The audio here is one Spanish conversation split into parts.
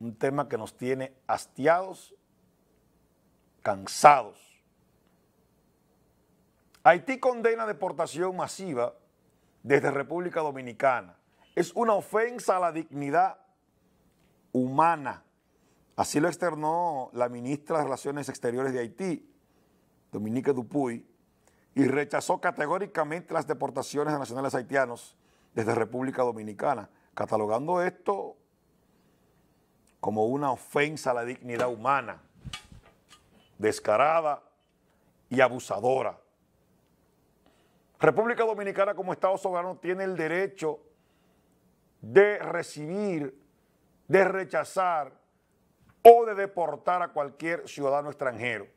un tema que nos tiene hastiados, cansados. Haití condena deportación masiva desde República Dominicana. Es una ofensa a la dignidad humana. Así lo externó la ministra de Relaciones Exteriores de Haití, Dominique Dupuy, y rechazó categóricamente las deportaciones de nacionales haitianos desde República Dominicana, catalogando esto como una ofensa a la dignidad humana, descarada y abusadora. República Dominicana como Estado soberano tiene el derecho de recibir, de rechazar o de deportar a cualquier ciudadano extranjero.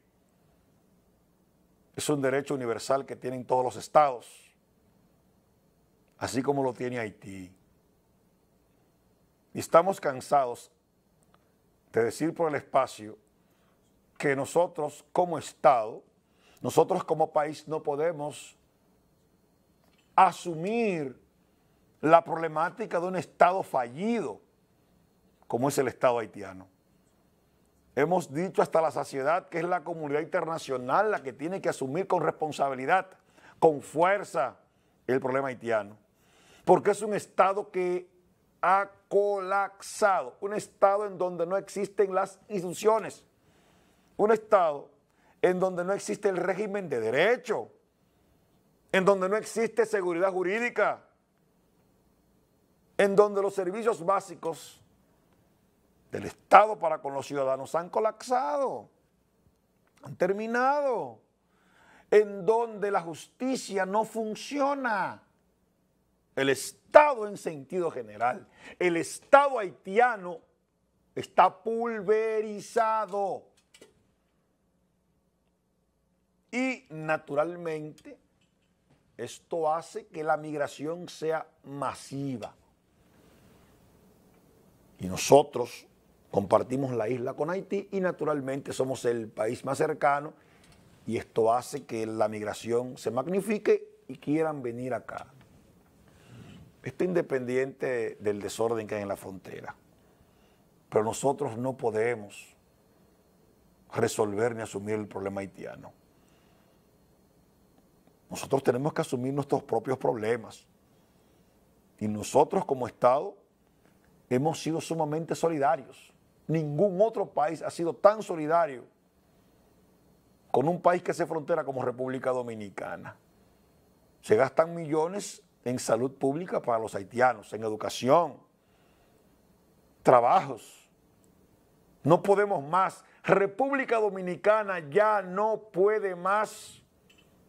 Es un derecho universal que tienen todos los estados, así como lo tiene Haití. Y estamos cansados de decir por el espacio que nosotros como Estado, nosotros como país no podemos asumir la problemática de un Estado fallido como es el Estado haitiano. Hemos dicho hasta la saciedad que es la comunidad internacional la que tiene que asumir con responsabilidad, con fuerza, el problema haitiano. Porque es un Estado que ha colapsado. Un Estado en donde no existen las instituciones. Un Estado en donde no existe el régimen de derecho. En donde no existe seguridad jurídica. En donde los servicios básicos del Estado para con los ciudadanos han colapsado. Han terminado. En donde la justicia no funciona el Estado en sentido general, el Estado haitiano está pulverizado. Y naturalmente esto hace que la migración sea masiva. Y nosotros compartimos la isla con Haití y naturalmente somos el país más cercano y esto hace que la migración se magnifique y quieran venir acá está independiente del desorden que hay en la frontera. Pero nosotros no podemos resolver ni asumir el problema haitiano. Nosotros tenemos que asumir nuestros propios problemas. Y nosotros como Estado hemos sido sumamente solidarios. Ningún otro país ha sido tan solidario con un país que hace frontera como República Dominicana. Se gastan millones en salud pública para los haitianos, en educación, trabajos. No podemos más. República Dominicana ya no puede más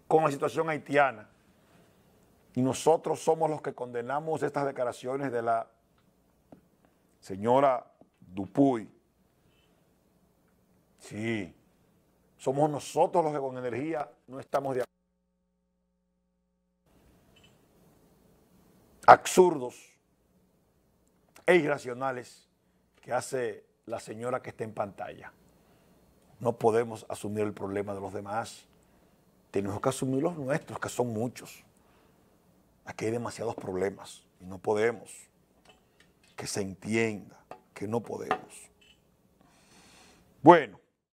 con la situación haitiana. Y nosotros somos los que condenamos estas declaraciones de la señora Dupuy. Sí, somos nosotros los que con energía no estamos de acuerdo. absurdos e irracionales que hace la señora que está en pantalla. No podemos asumir el problema de los demás. Tenemos que asumir los nuestros, que son muchos. Aquí hay demasiados problemas y no podemos. Que se entienda que no podemos. Bueno,